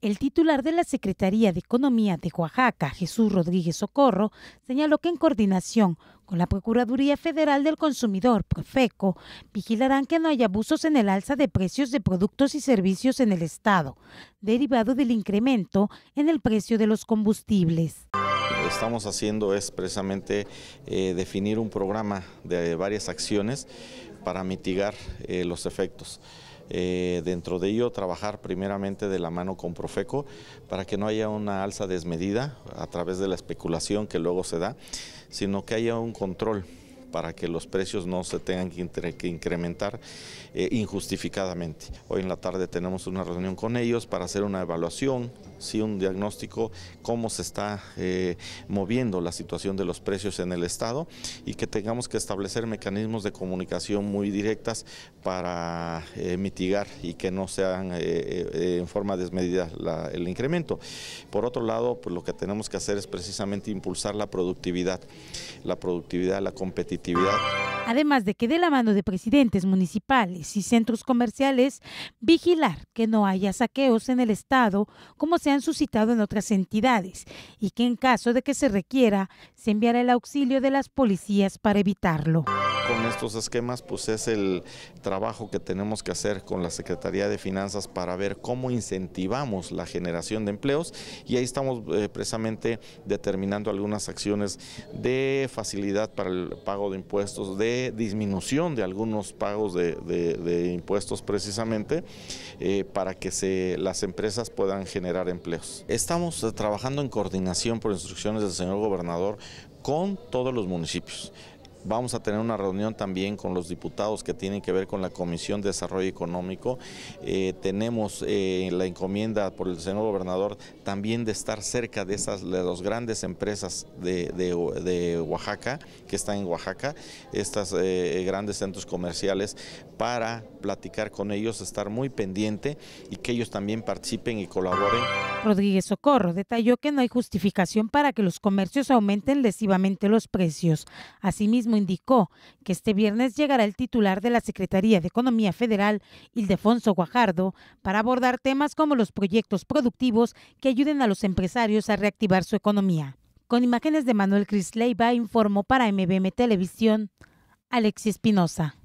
El titular de la Secretaría de Economía de Oaxaca, Jesús Rodríguez Socorro, señaló que en coordinación con la Procuraduría Federal del Consumidor, Profeco, vigilarán que no haya abusos en el alza de precios de productos y servicios en el Estado, derivado del incremento en el precio de los combustibles Lo estamos haciendo es precisamente eh, definir un programa de varias acciones para mitigar eh, los efectos. Eh, dentro de ello, trabajar primeramente de la mano con Profeco para que no haya una alza desmedida a través de la especulación que luego se da, sino que haya un control para que los precios no se tengan que, incrementar eh, injustificadamente. Hoy en la tarde tenemos una reunión con ellos para hacer una evaluación, sí, un diagnóstico, cómo se está eh, moviendo la situación de los precios en el Estado y que tengamos que establecer mecanismos de comunicación muy directas para eh, mitigar y que no sean en forma desmedida el incremento. Por otro lado, pues, lo que tenemos que hacer es precisamente impulsar la productividad, la productividad, la competitividad Además de que de la mano de presidentes municipales y centros comerciales, vigilar que no haya saqueos en el Estado como se han suscitado en otras entidades y que en caso de que se requiera, se enviará el auxilio de las policías para evitarlo con estos esquemas pues es el trabajo que tenemos que hacer con la Secretaría de Finanzas para ver cómo incentivamos la generación de empleos y ahí estamos eh, precisamente determinando algunas acciones de facilidad para el pago de impuestos, de disminución de algunos pagos de, impuestos precisamente eh, para que las empresas puedan generar empleos. Estamos eh, trabajando en coordinación por instrucciones del señor gobernador con todos los municipios. Vamos a tener una reunión también con los diputados que tienen que ver con la Comisión de Desarrollo Económico. Eh, tenemos eh, la encomienda por el señor gobernador también de estar cerca de esas de las grandes empresas de, Oaxaca, que están en Oaxaca, estos eh, grandes centros comerciales, para platicar con ellos, estar muy pendiente y que ellos también participen y colaboren. Rodríguez Socorro detalló que no hay justificación para que los comercios aumenten lesivamente los precios. Asimismo, indicó que este viernes llegará el titular de la Secretaría de Economía Federal, Ildefonso Guajardo, para abordar temas como los proyectos productivos que ayuden a los empresarios a reactivar su economía. Con imágenes de Manuel Cris informó para MBM Televisión, Alexis Espinosa.